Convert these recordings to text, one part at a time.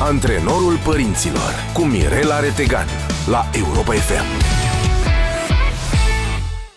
Antrenorul părinților cu Mirela Retegan la Europa FM.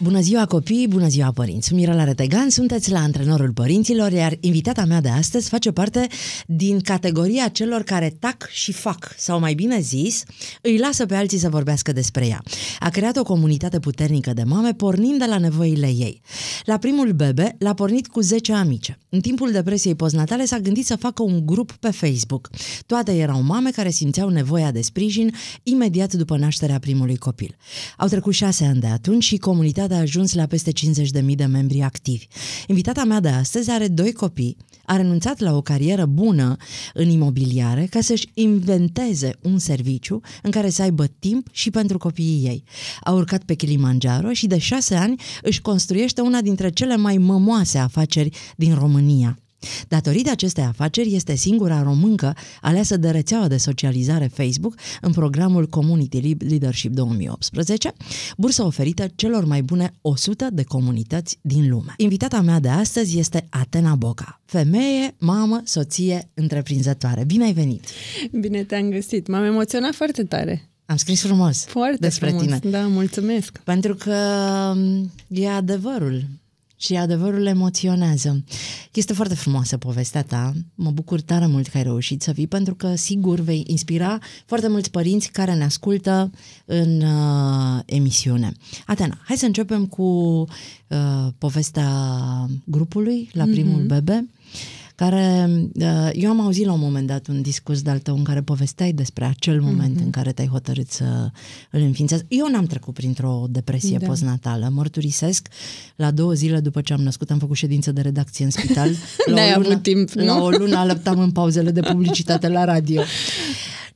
Bună ziua copii, bună ziua părinți! Mirela Retegan, sunteți la Antrenorul Părinților, iar invitata mea de astăzi face parte din categoria celor care tac și fac, sau mai bine zis, îi lasă pe alții să vorbească despre ea. A creat o comunitate puternică de mame pornind de la nevoile ei. La primul bebe l-a pornit cu 10 amice. În timpul depresiei postnatale s-a gândit să facă un grup pe Facebook. Toate erau mame care simțeau nevoia de sprijin imediat după nașterea primului copil. Au trecut șase ani de atunci și comunitatea a ajuns la peste 50.000 de membri activi. Invitata mea de astăzi are doi copii, a renunțat la o carieră bună în imobiliare ca să-și inventeze un serviciu în care să aibă timp și pentru copiii ei. A urcat pe Kilimanjaro și de șase ani își construiește una dintre cele mai mămoase afaceri din România. Datorită acestei afaceri, este singura româncă aleasă de rețeaua de socializare Facebook în programul Community Leadership 2018, bursă oferită celor mai bune 100 de comunități din lume. Invitata mea de astăzi este Atena Boca, femeie, mamă, soție, întreprinzătoare. Bine ai venit! Bine te-am găsit! M-am emoționat foarte tare! Am scris frumos Foarte despre frumos, tine. Da, mulțumesc. Pentru că mm, e adevărul și adevărul emoționează. Este foarte frumoasă povestea ta. Mă bucur tare mult că ai reușit să vii, pentru că sigur vei inspira foarte mulți părinți care ne ascultă în uh, emisiune. Atena, hai să începem cu uh, povestea grupului la mhm. primul mm-hmm. bebe care uh, eu am auzit la un moment dat un discurs de-al tău în care povesteai despre acel moment mm-hmm. în care te-ai hotărât să îl înființezi. Eu n-am trecut printr-o depresie da. postnatală, mărturisesc. La două zile după ce am născut am făcut ședință de redacție în spital. La o lună, avut timp, nu? La o lună alăptam în pauzele de publicitate la radio.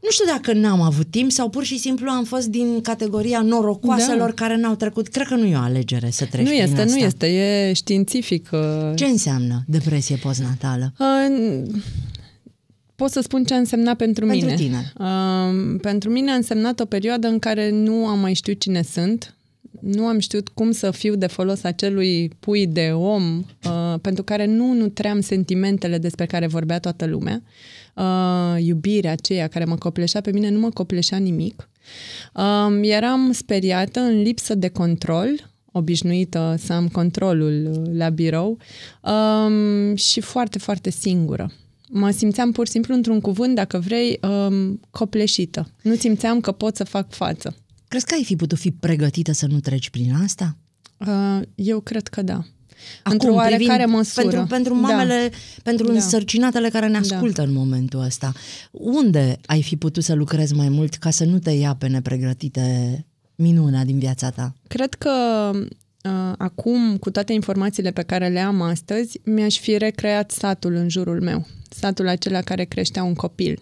Nu știu dacă n-am avut timp sau pur și simplu am fost din categoria norocoaselor da. care n-au trecut. Cred că nu e o alegere să treci Nu este, asta. nu este, e științific. Uh, ce înseamnă depresie postnatală? Uh, pot să spun ce a însemnat pentru, pentru mine. Tine. Uh, pentru mine a însemnat o perioadă în care nu am mai știut cine sunt, nu am știut cum să fiu de folos acelui pui de om uh, pentru care nu nutream sentimentele despre care vorbea toată lumea. Uh, uh, iubirea aceea care mă copleșea pe mine, nu mă copleșea nimic. Uh, eram speriată în lipsă de control, obișnuită să am controlul uh, la birou um, și foarte, foarte singură. Mă simțeam pur și simplu, într-un cuvânt, dacă vrei, um, copleșită. Nu simțeam că pot să fac față. Crezi că ai fi putut fi pregătită să nu treci prin asta? Uh, eu cred că da. Acum, într-o oarecare măsură. Pentru, pentru da. mamele, da. pentru însărcinatele care ne da. ascultă da. în momentul ăsta. Unde ai fi putut să lucrezi mai mult ca să nu te ia pe nepregătite minuna din viața ta? Cred că uh, acum, cu toate informațiile pe care le am astăzi, mi-aș fi recreat satul în jurul meu, satul acela care creștea un copil.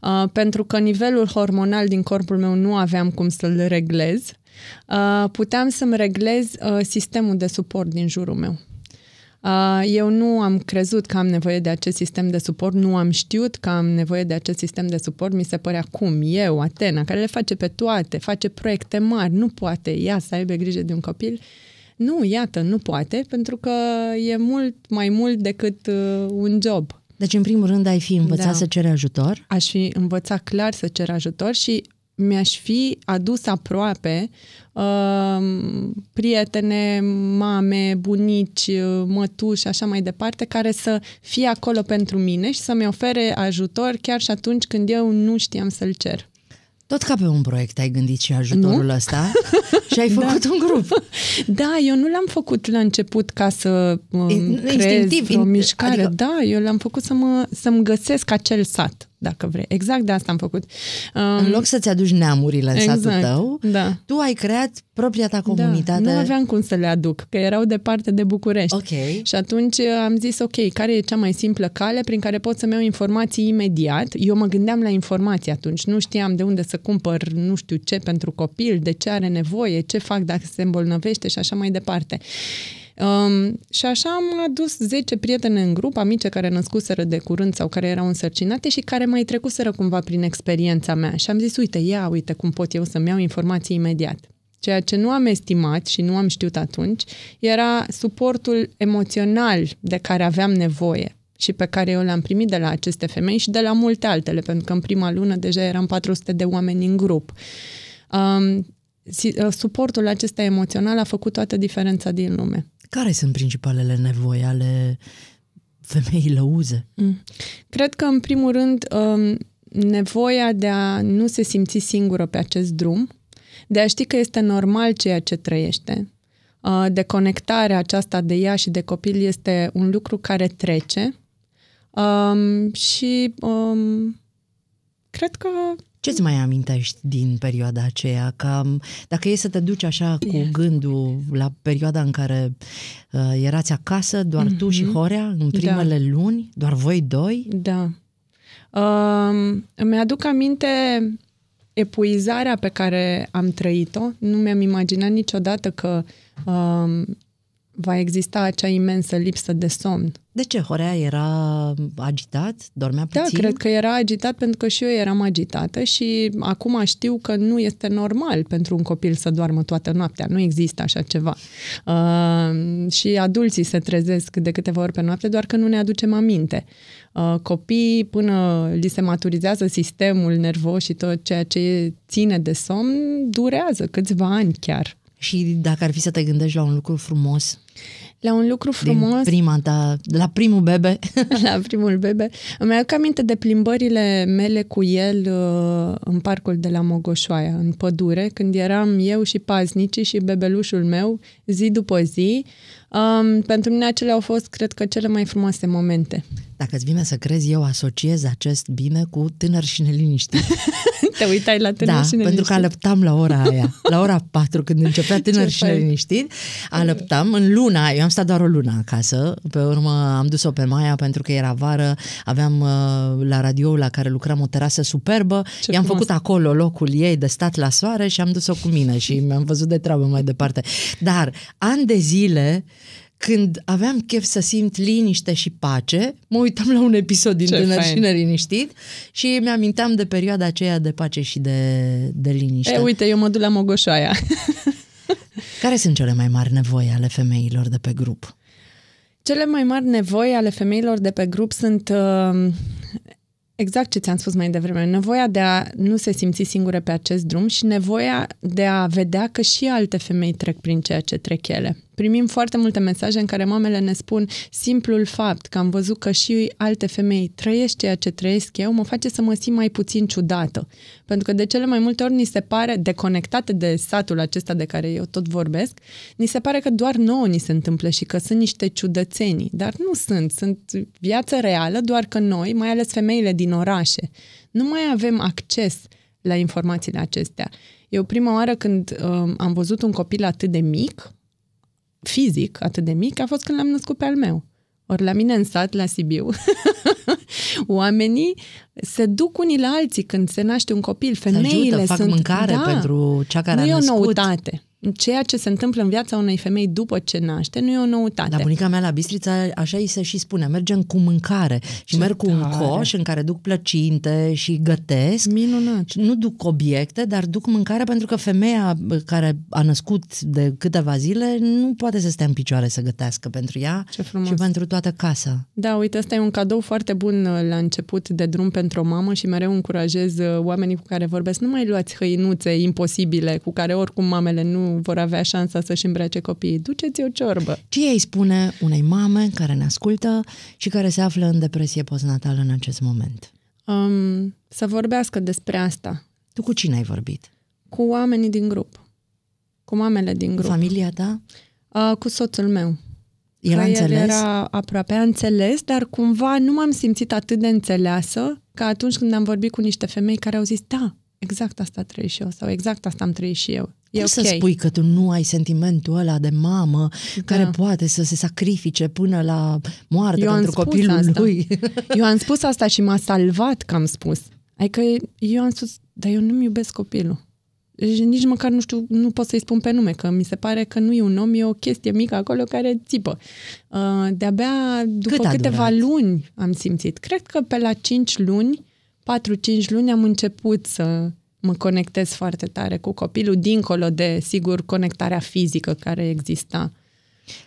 Uh, pentru că nivelul hormonal din corpul meu nu aveam cum să-l reglez Uh, puteam să-mi reglez uh, sistemul de suport din jurul meu. Uh, eu nu am crezut că am nevoie de acest sistem de suport, nu am știut că am nevoie de acest sistem de suport. Mi se părea cum eu, Atena, care le face pe toate, face proiecte mari, nu poate ea să aibă grijă de un copil. Nu, iată, nu poate, pentru că e mult mai mult decât uh, un job. Deci, în primul rând, ai fi învățat da. să ceri ajutor? Aș fi învățat clar să cer ajutor și mi-aș fi adus aproape uh, prietene, mame, bunici, uh, mătuși, așa mai departe, care să fie acolo pentru mine și să-mi ofere ajutor chiar și atunci când eu nu știam să-l cer. Tot ca pe un proiect ai gândit și ajutorul nu? ăsta și ai da. făcut da. un grup. Da, eu nu l-am făcut la început ca să uh, creez o mișcare. Adică... Da, eu l-am făcut să mă, să-mi găsesc acel sat dacă vrei. Exact de asta am făcut. Um, în loc să-ți aduci neamurile în exact, satul tău, da. tu ai creat propria ta da. comunitate. Da, nu aveam cum să le aduc, că erau departe de București. Okay. Și atunci uh, am zis, ok, care e cea mai simplă cale prin care pot să-mi iau informații imediat? Eu mă gândeam la informații atunci, nu știam de unde să cumpăr nu știu ce pentru copil, de ce are nevoie, ce fac dacă se îmbolnăvește și așa mai departe. Um, și așa am adus 10 prietene în grup, amice care născuseră de curând sau care erau însărcinate și care mai trecuseră cumva prin experiența mea. Și am zis, uite, ia, uite cum pot eu să-mi iau informații imediat. Ceea ce nu am estimat și nu am știut atunci era suportul emoțional de care aveam nevoie și pe care eu l-am primit de la aceste femei și de la multe altele, pentru că în prima lună deja eram 400 de oameni în grup. Um, suportul acesta emoțional a făcut toată diferența din lume. Care sunt principalele nevoi ale femeii lăuze? Mm. Cred că, în primul rând, um, nevoia de a nu se simți singură pe acest drum, de a ști că este normal ceea ce trăiește. Uh, de conectarea aceasta de ea și de copil este un lucru care trece. Um, și um, cred că ce-ți mai amintești din perioada aceea? Că, um, dacă e să te duci așa cu gândul la perioada în care uh, erați acasă, doar mm-hmm. tu și mhm. Horea, în da. primele da. luni, doar voi doi? Da. Uh, aduc aminte epuizarea pe care am trăit-o. Nu mi-am imaginat niciodată că uh, va exista acea imensă lipsă de somn. De ce? Horea era agitat? Dormea da, puțin? Da, cred că era agitat pentru că și eu eram agitată și acum știu că nu este normal pentru un copil să doarmă toată noaptea. Nu există așa ceva. Uh, și adulții se trezesc de câteva ori pe noapte, doar că nu ne aducem aminte. Uh, copiii, până li se maturizează sistemul nervos și tot ceea ce ține de somn, durează câțiva ani chiar. Și dacă ar fi să te gândești la un lucru frumos, la un lucru frumos. Din prima ta, la primul bebe. la primul bebe. Îmi aduc aminte de plimbările mele cu el uh, în parcul de la Mogoșoaia, în pădure, când eram eu și paznicii și bebelușul meu, zi după zi, Um, pentru mine acele au fost, cred că, cele mai frumoase momente. dacă îți vine să crezi, eu asociez acest bine cu tânăr și neliniște. Te uitai la tânăr da, și Da, pentru că alăptam la ora aia, la ora 4, când începea tânăr și fai? neliniștit, alăptam în luna, eu am stat doar o lună acasă, pe urmă am dus-o pe Maia pentru că era vară, aveam uh, la radio la care lucram o terasă superbă, Ce i-am făcut acolo locul ei de stat la soare și am dus-o cu mine și mi-am văzut de treabă mai departe. Dar, ani de zile, când aveam chef să simt liniște și pace, mă uitam la un episod din Ce Tânăr și Neliniștit și mi-aminteam de perioada aceea de pace și de, de liniște. E, uite, eu mă duc la Mogoșoaia. Care sunt cele mai mari nevoi ale femeilor de pe grup? Cele mai mari nevoi ale femeilor de pe grup sunt uh, exact ce ți-am spus mai devreme, nevoia de a nu se simți singure pe acest drum și nevoia de a vedea că și alte femei trec prin ceea ce trec ele primim foarte multe mesaje în care mamele ne spun simplul fapt că am văzut că și alte femei trăiesc ceea ce trăiesc eu, mă face să mă simt mai puțin ciudată. Pentru că de cele mai multe ori ni se pare, deconectate de satul acesta de care eu tot vorbesc, ni se pare că doar nouă ni se întâmplă și că sunt niște ciudățenii. Dar nu sunt, sunt viață reală, doar că noi, mai ales femeile din orașe, nu mai avem acces la informațiile acestea. Eu prima oară când uh, am văzut un copil atât de mic, fizic atât de mic a fost când l-am născut pe al meu. Ori la mine în sat, la Sibiu, oamenii se duc unii la alții când se naște un copil. Femeile se ajută, fac sunt, mâncare da, pentru cea care nu a născut. e o noutate ceea ce se întâmplă în viața unei femei după ce naște nu e o noutate. La bunica mea la Bistrița așa îi se și spune, mergem cu mâncare și ce merg cu tare. un coș în care duc plăcinte și gătesc. Minunat. Nu duc obiecte, dar duc mâncare pentru că femeia care a născut de câteva zile nu poate să stea în picioare să gătească pentru ea ce frumos. și pentru toată casa. Da, uite, asta e un cadou foarte bun uh, la început de drum pentru o mamă și mereu încurajez uh, oamenii cu care vorbesc, nu mai luați hăinuțe imposibile cu care oricum mamele nu vor avea șansa să-și îmbrace copiii. Duceți o ciorbă. Ce ei spune unei mame care ne ascultă și care se află în depresie postnatală în acest moment? Um, să vorbească despre asta. Tu cu cine ai vorbit? Cu oamenii din grup. Cu mamele din grup. Familia ta? Uh, cu soțul meu. El, a înțeles? el era aproape a înțeles, dar cumva nu m-am simțit atât de înțeleasă ca atunci când am vorbit cu niște femei care au zis, da, exact asta trăiesc și eu sau exact asta am trăit și eu. E Cum okay. să spui că tu nu ai sentimentul ăla de mamă da. care poate să se sacrifice până la moarte eu pentru copilul asta. lui? eu am spus asta și m-a salvat că am spus. Adică eu am spus, dar eu nu-mi iubesc copilul. Deci nici măcar nu știu, nu pot să-i spun pe nume, că mi se pare că nu e un om, e o chestie mică acolo care țipă. Uh, de-abia după Cât câteva durat? luni am simțit. Cred că pe la 5 luni, 4-5 luni am început să mă conectez foarte tare cu copilul, dincolo de, sigur, conectarea fizică care exista.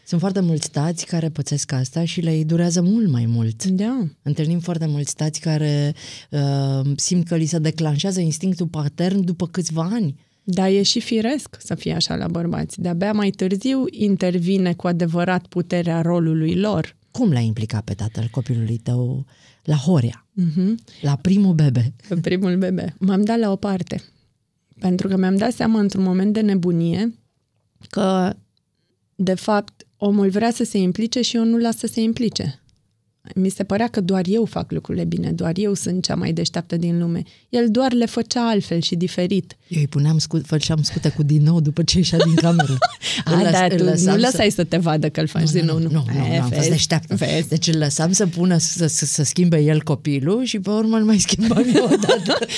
Sunt foarte mulți tați care pățesc asta și le durează mult mai mult. Da. Întâlnim foarte mulți tați care uh, simt că li se declanșează instinctul patern după câțiva ani. Da, e și firesc să fie așa la bărbați. De-abia mai târziu intervine cu adevărat puterea rolului lor. Cum l-ai implicat pe tatăl copilului tău la Horea, uh-huh. Mhm. la primul bebe. Primul bebe. M-am dat la o parte. Pentru că mi-am dat seama într-un moment de nebunie că, de fapt, omul vrea să se implice și eu nu las să se implice mi se părea că doar eu fac lucrurile bine, doar eu sunt cea mai deșteaptă din lume. El doar le făcea altfel și diferit. Eu îi puneam scu- făceam scută cu din nou după ce ieșea din cameră. A, lăs, da, tu nu lăsai să... să te vadă că îl faci nu, din nou. Nu, nu, nu, nu, nu am fost deșteaptă. Vezi. Deci îl lăsam să pună, să, să, să schimbe el copilul și pe urmă îl mai schimbam eu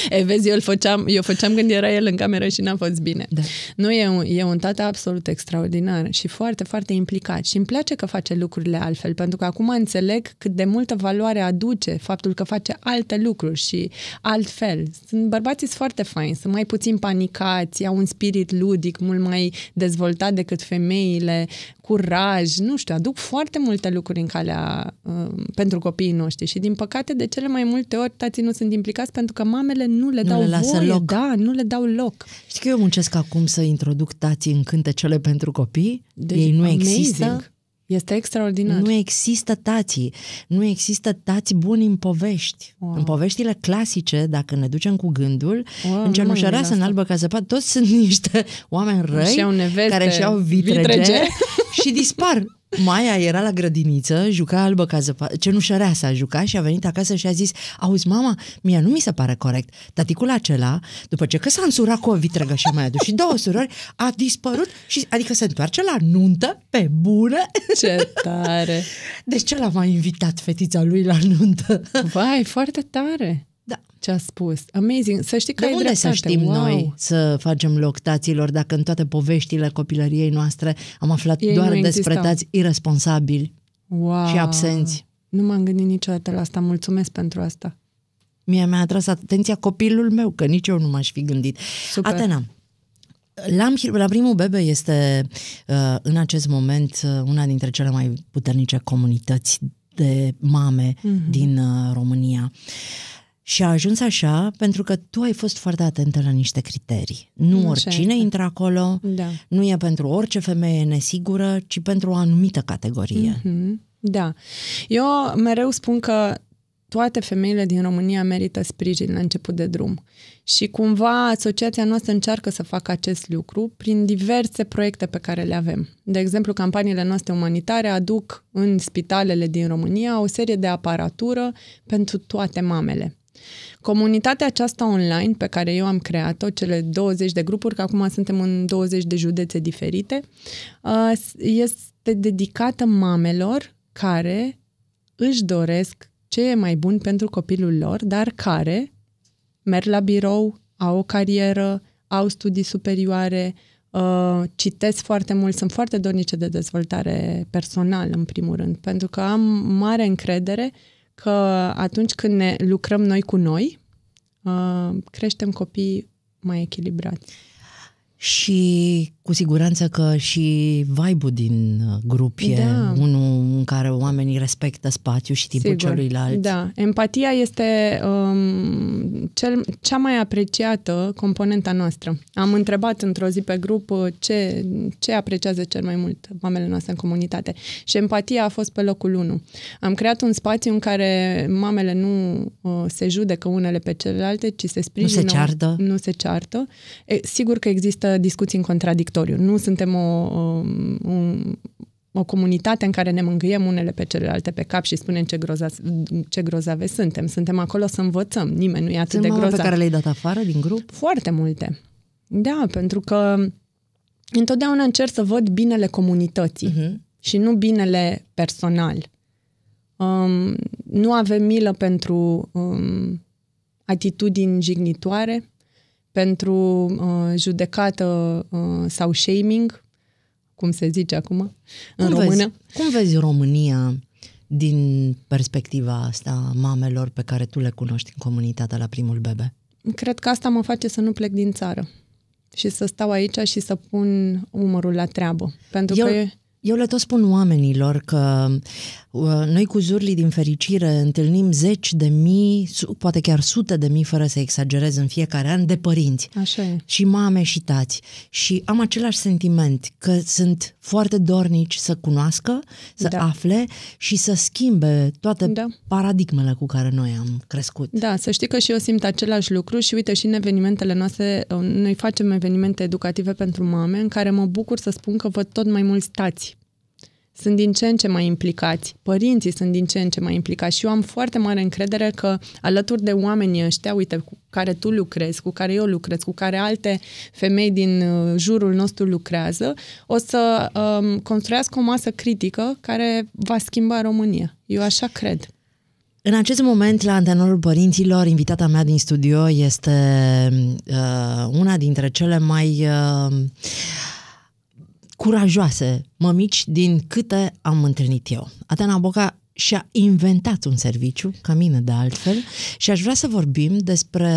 e, vezi, eu îl făceam, eu făceam când era el în cameră și n-a fost bine. Da. Nu, e un, e un tată absolut extraordinar și foarte, foarte implicat și îmi place că face lucrurile altfel, pentru că acum înțeleg cât cât de multă valoare aduce faptul că face alte lucruri și altfel. Sunt bărbații sunt foarte faini, sunt mai puțin panicați, au un spirit ludic mult mai dezvoltat decât femeile, curaj, nu știu, aduc foarte multe lucruri în calea uh, pentru copiii noștri și din păcate de cele mai multe ori tații nu sunt implicați pentru că mamele nu le nu dau le lasă voie, loc. da, nu le dau loc. Știi că eu muncesc acum să introduc tații în cântecele pentru copii? Deci, Ei nu deci, amazing. există. Este extraordinar. Nu există tații. Nu există tații buni în povești. Wow. În poveștile clasice, dacă ne ducem cu gândul, wow, în cenușăreasă, în albă ca zăpadă, toți sunt niște oameni răi și neveste, care și-au vitrege, vitrege. și dispar. Maia era la grădiniță, juca albă ca zăpadă, s a jucat și a venit acasă și a zis, auzi mama, mie nu mi se pare corect. Taticul acela, după ce că s-a însurat cu o vitregă și mai adus și două surori, a dispărut și adică se întoarce la nuntă pe bună. Ce tare! Deci ce l-a mai invitat fetița lui la nuntă? Vai, foarte tare! Da. Ce a spus. Amazing. Să știi că de unde dreptate. să știm wow. noi să facem loc taților dacă în toate poveștile copilăriei noastre am aflat Ei doar despre tați irresponsabili wow. și absenți? Nu m-am gândit niciodată la asta. Mulțumesc pentru asta. Mie mi-a atras atenția copilul meu, că nici eu nu m-aș fi gândit. Super. Atena, la, la primul bebe este uh, în acest moment uh, una dintre cele mai puternice comunități de mame mm-hmm. din uh, România. Și a ajuns așa pentru că tu ai fost foarte atentă la niște criterii. Nu așa oricine este. intră acolo, da. nu e pentru orice femeie nesigură, ci pentru o anumită categorie. Mm-hmm. Da. Eu mereu spun că toate femeile din România merită sprijin la început de drum. Și cumva asociația noastră încearcă să facă acest lucru prin diverse proiecte pe care le avem. De exemplu, campaniile noastre umanitare aduc în spitalele din România o serie de aparatură pentru toate mamele. Comunitatea aceasta online pe care eu am creat-o, cele 20 de grupuri, că acum suntem în 20 de județe diferite, uh, este dedicată mamelor care își doresc ce e mai bun pentru copilul lor, dar care merg la birou, au o carieră, au studii superioare, uh, citesc foarte mult, sunt foarte dornice de dezvoltare personală, în primul rând, pentru că am mare încredere că atunci când ne lucrăm noi cu noi, uh, creștem copii mai echilibrați. Și cu siguranță că și vibe din uh, grup e da. unul în care oamenii respectă spațiu și timpul Sigur. celuilalt. Da, empatia este um, cel, cea mai apreciată componenta noastră. Am întrebat într-o zi pe grup uh, ce, ce apreciază cel mai mult mamele noastre în comunitate și empatia a fost pe locul 1. Am creat un spațiu în care mamele nu uh, se judecă unele pe celelalte, ci se sprijină. Nu se ceartă. Nu se ceartă. E, sigur că există discuții în contradictorii teritoriu. Nu suntem o, o, um, o comunitate în care ne mângâiem unele pe celelalte pe cap și spunem ce, groza, ce grozave suntem. Suntem acolo să învățăm. Nimeni nu e atât Sunt de grozav. pe care le-ai dat afară din grup? Foarte multe. Da, pentru că întotdeauna încerc să văd binele comunității uh-huh. și nu binele personal. Um, nu avem milă pentru um, atitudini jignitoare, pentru uh, judecată uh, sau shaming, cum se zice acum, cum în vezi, română. Cum vezi România din perspectiva asta mamelor pe care tu le cunoști în comunitatea la primul bebe? Cred că asta mă face să nu plec din țară și să stau aici și să pun umărul la treabă. Pentru eu, că e... eu le tot spun oamenilor că Uh, noi cu zurli, din fericire, întâlnim zeci de mii, poate chiar sute de mii, fără să exagerez, în fiecare an, de părinți. Așa e. Și mame și tați. Și am același sentiment că sunt foarte dornici să cunoască, să da. afle și să schimbe toate da. paradigmele cu care noi am crescut. Da, să știi că și eu simt același lucru și uite și în evenimentele noastre, uh, noi facem evenimente educative pentru mame în care mă bucur să spun că văd tot mai mulți tați sunt din ce în ce mai implicați, părinții sunt din ce în ce mai implicați și eu am foarte mare încredere că alături de oamenii ăștia, uite, cu care tu lucrezi, cu care eu lucrez, cu care alte femei din uh, jurul nostru lucrează, o să um, construiască o masă critică care va schimba România. Eu așa cred. În acest moment, la Antenorul Părinților, invitata mea din studio este uh, una dintre cele mai... Uh, curajoase mămici din câte am întâlnit eu. Atena Boca și-a inventat un serviciu, ca mine de altfel, și aș vrea să vorbim despre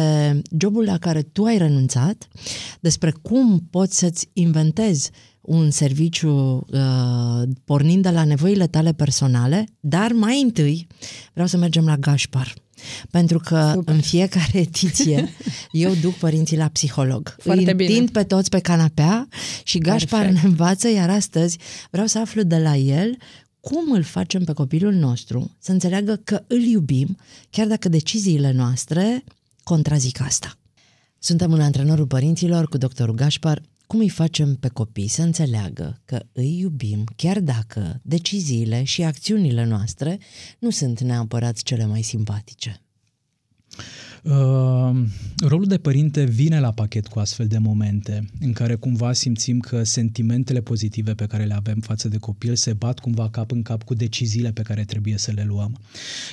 jobul la care tu ai renunțat, despre cum poți să-ți inventezi un serviciu uh, pornind de la nevoile tale personale, dar mai întâi vreau să mergem la Gașpar. Pentru că Super. în fiecare ediție eu duc părinții la psiholog. Foarte Îi bine. pe toți pe canapea și Gașpar Perfect. ne învață, iar astăzi vreau să aflu de la el cum îl facem pe copilul nostru să înțeleagă că îl iubim, chiar dacă deciziile noastre contrazic asta. Suntem în antrenorul părinților cu doctorul Gașpar, cum îi facem pe copii să înțeleagă că îi iubim chiar dacă deciziile și acțiunile noastre nu sunt neapărat cele mai simpatice? Uh, rolul de părinte vine la pachet cu astfel de momente în care cumva simțim că sentimentele pozitive pe care le avem față de copil se bat cumva cap în cap cu deciziile pe care trebuie să le luăm.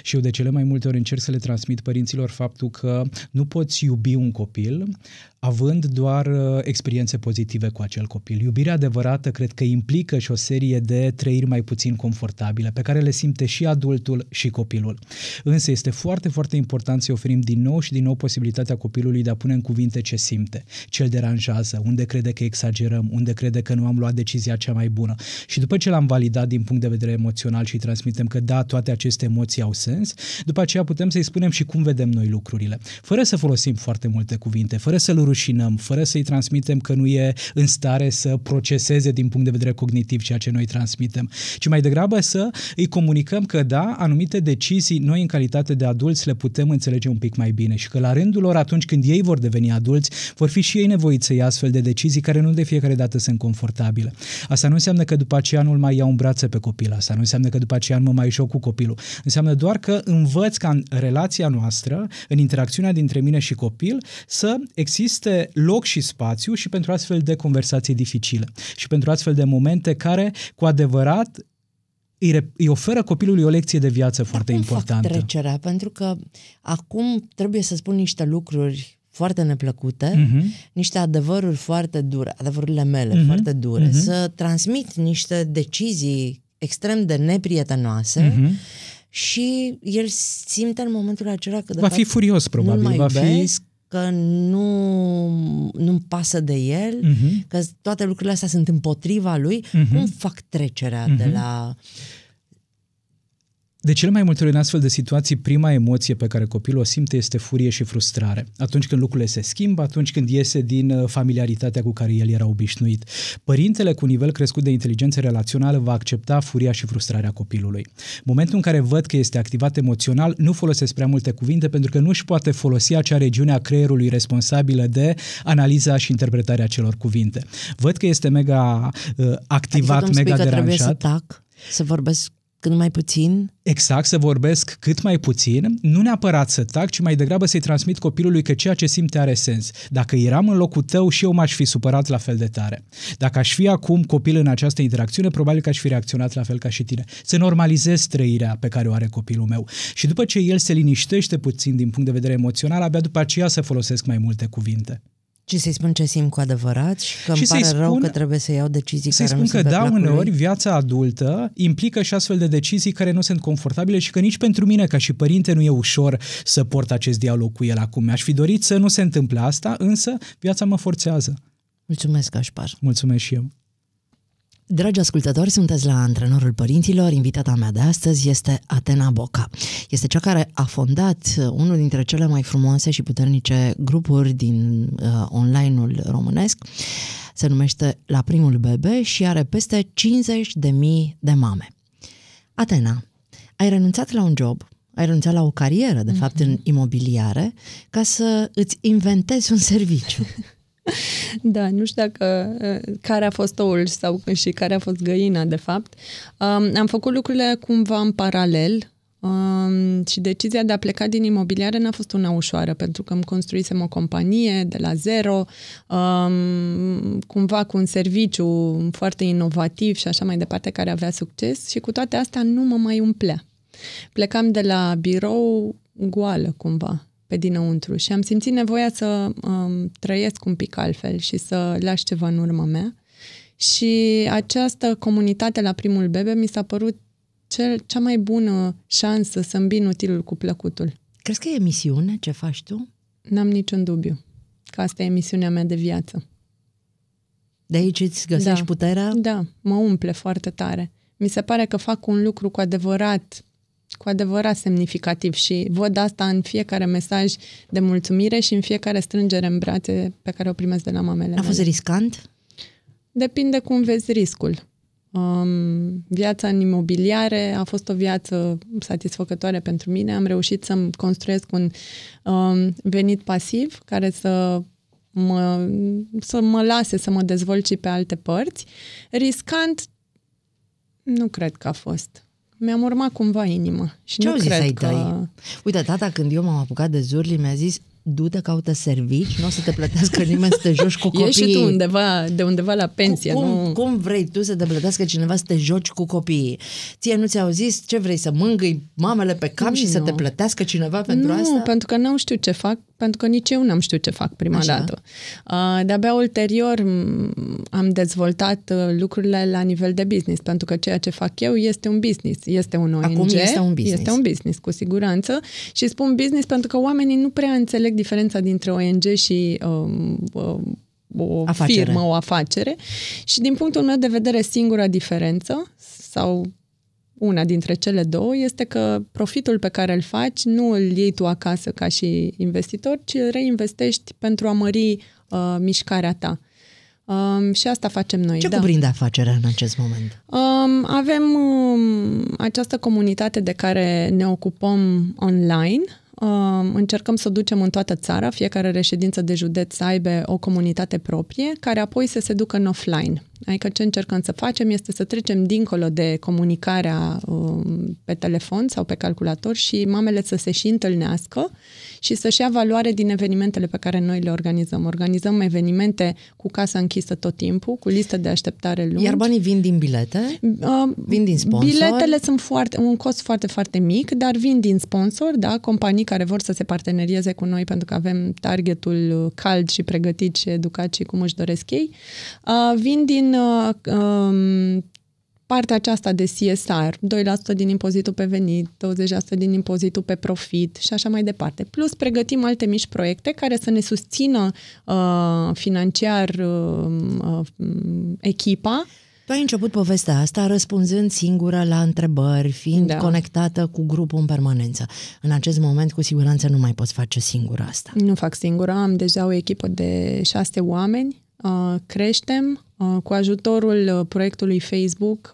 Și eu de cele mai multe ori încerc să le transmit părinților faptul că nu poți iubi un copil având doar uh, experiențe pozitive cu acel copil. Iubirea adevărată cred că implică și o serie de trăiri mai puțin confortabile, pe care le simte și adultul și copilul. Însă este foarte, foarte important să-i oferim din nou și din nou posibilitatea copilului de a pune în cuvinte ce simte, ce îl deranjează, unde crede că exagerăm, unde crede că nu am luat decizia cea mai bună. Și după ce l-am validat din punct de vedere emoțional și transmitem că da, toate aceste emoții au sens, după aceea putem să-i spunem și cum vedem noi lucrurile, fără să folosim foarte multe cuvinte, fără să-l rușinăm, fără să-i transmitem că nu e în stare să proceseze din punct de vedere cognitiv ceea ce noi transmitem, ci mai degrabă să îi comunicăm că da, anumite decizii noi în calitate de adulți le putem înțelege un pic mai bine și că la rândul lor atunci când ei vor deveni adulți, vor fi și ei nevoiți să ia astfel de decizii care nu de fiecare dată sunt confortabile. Asta nu înseamnă că după aceea nu-l mai iau în brațe pe copil, asta nu înseamnă că după aceea nu mă mai joc cu copilul. Înseamnă doar că învăț ca în relația noastră, în interacțiunea dintre mine și copil, să există este loc și spațiu și pentru astfel de conversații dificile și pentru astfel de momente care, cu adevărat, îi, îi oferă copilului o lecție de viață foarte importantă. Fac trecerea, pentru că acum trebuie să spun niște lucruri foarte neplăcute, mm-hmm. niște adevăruri foarte dure, adevărurile mele mm-hmm. foarte dure, mm-hmm. să transmit niște decizii extrem de neprietenoase Mm-hmm. și el simte în momentul acela că de va fapt, fi furios probabil, va iubesc, fi că nu, nu-mi pasă de el, uh-huh. că toate lucrurile astea sunt împotriva lui, uh-huh. cum fac trecerea uh-huh. de mhm. la de cele mai multe ori în astfel de situații, prima emoție pe care copilul o simte este furie și frustrare. Atunci când lucrurile se schimbă, atunci când iese din uh, familiaritatea cu care el era obișnuit. Părintele cu nivel crescut de inteligență relațională va accepta furia și frustrarea copilului. Momentul în care văd că este activat emoțional, nu folosesc prea multe cuvinte pentru că nu își poate folosi acea regiune a creierului responsabilă de analiza și interpretarea celor cuvinte. Văd că este mega uh, activat, adică, mega deranjat. Că trebuie să tac, să vorbesc cât mai puțin? Exact, să vorbesc cât mai puțin, nu neapărat să tac, ci mai degrabă să-i transmit copilului că ceea ce simte are sens. Dacă eram în locul tău și eu m-aș fi supărat la fel de tare. Dacă aș fi acum copil în această interacțiune, probabil că aș fi reacționat la fel ca și tine. Să normalizez trăirea pe care o are copilul meu. Și după ce el se liniștește puțin din punct de vedere emoțional, abia după aceea să folosesc mai multe cuvinte. Și să-i spun ce simt cu adevărat și că și îmi pare spun, rău că trebuie să iau decizii să-i care spun că da, uneori viața adultă implică și astfel de decizii care nu sunt confortabile și că nici pentru mine ca și părinte nu e ușor să port acest dialog cu el acum. Mi-aș fi dorit să nu se întâmple asta, însă viața mă forțează. Mulțumesc, Gașpar. Mulțumesc și eu. Dragi ascultători, sunteți la Antrenorul Părinților. Invitata mea de astăzi este Atena Boca. Este cea care a fondat uh, unul dintre cele mai frumoase și puternice grupuri din uh, online-ul românesc. Se numește La Primul Bebe și are peste 50.000 de mame. Atena, ai renunțat la un job, ai renunțat la o carieră, de mm-hmm. fapt, mhm. în imobiliare, ca să îți inventezi un serviciu. da, nu știu dacă uh, care a fost oul sau și care a fost găina, de fapt. Um, am făcut lucrurile cumva în paralel. Um, și decizia de a pleca din imobiliare n-a fost una ușoară, pentru că îmi construisem o companie de la zero, um, cumva cu un serviciu foarte inovativ și așa mai departe, care avea succes și cu toate astea nu mă mai umplea. Plecam de la birou goală, cumva pe dinăuntru și am simțit nevoia să um, trăiesc un pic altfel și să las ceva în urma mea. Și această comunitate la primul bebe mi s-a părut cel, cea mai bună șansă să îmbin utilul cu plăcutul. Crezi că e misiune ce faci tu? N-am niciun dubiu că asta e misiunea mea de viață. De aici îți găsești da. puterea? Da, mă umple foarte tare. Mi se pare că fac un lucru cu adevărat cu adevărat semnificativ și văd asta în fiecare mesaj de mulțumire și în fiecare strângere în brațe pe care o primesc de la mamele A fost mele. riscant? Depinde cum vezi riscul. Um, viața în imobiliare a fost o viață satisfăcătoare pentru mine. Am reușit să-mi construiesc un um, venit pasiv care să mă, să mă lase să mă dezvolt și pe alte părți. Riscant, nu cred că a fost mi-am urmat cumva inima. Și Ce nu au zis cred ai că... Uite, tata, când eu m-am apucat de zurli, mi-a zis, du-te, caută servici, nu o să te plătească nimeni să te joci cu copiii. Ești și tu undeva, de undeva la pensie. Cum, nu? cum vrei tu să te plătească cineva să te joci cu copiii? Ție nu ți-au zis ce vrei să mângâi mamele pe cap nu, și nu. te plătească cineva pentru nu, asta? Nu, pentru că nu știu ce fac, pentru că nici eu n-am știut ce fac prima Așa. dată. De-abia ulterior am dezvoltat uh, lucrurile la nivel de business, pentru că ceea ce fac eu este un business, este un ONG. Acum este un business. Este un business, cu siguranță. Și spun business pentru că oamenii nu prea înțeleg înțeleg diferența dintre ONG și um, um, o afacere. firmă, o afacere și din punctul meu de vedere singura diferență sau una dintre cele două este că profitul pe care îl faci nu îl iei tu acasă ca și investitor, ci îl reinvestești pentru a mări uh, mișcarea ta. Um, și asta facem noi. Ce da. cuprinde afacerea în acest moment? Um, avem um, această comunitate de care ne ocupăm online, încercăm să ducem în toată țara, fiecare reședință de județ să aibă o comunitate proprie, care apoi să se ducă în offline. Adică ce încercăm să facem este să trecem dincolo de comunicarea um, pe telefon sau pe calculator și mamele să se și întâlnească și să-și ia valoare din evenimentele pe care noi le organizăm. Organizăm evenimente cu casa închisă tot timpul, cu listă de așteptare lungi. Iar banii vin din bilete? Um, vin din sponsor? Biletele sunt foarte, un cost foarte, foarte mic, dar vin din sponsor, da, companii care vor să se partenerieze cu noi pentru că avem targetul cald și pregătit și educat și cum își doresc ei. Uh, vin din Uh, um, partea aceasta de CSR, 2% din impozitul pe venit, 20% din impozitul pe profit și așa mai departe. Plus pregătim alte mici proiecte care să ne susțină uh, financiar uh, uh, echipa tu ai început povestea asta răspunzând singură la întrebări, fiind da. conectată cu grupul în permanență. În acest moment, cu siguranță, nu mai poți face singură asta. Nu fac singură, am deja o echipă de șase oameni Uh, creștem uh, cu ajutorul uh, proiectului Facebook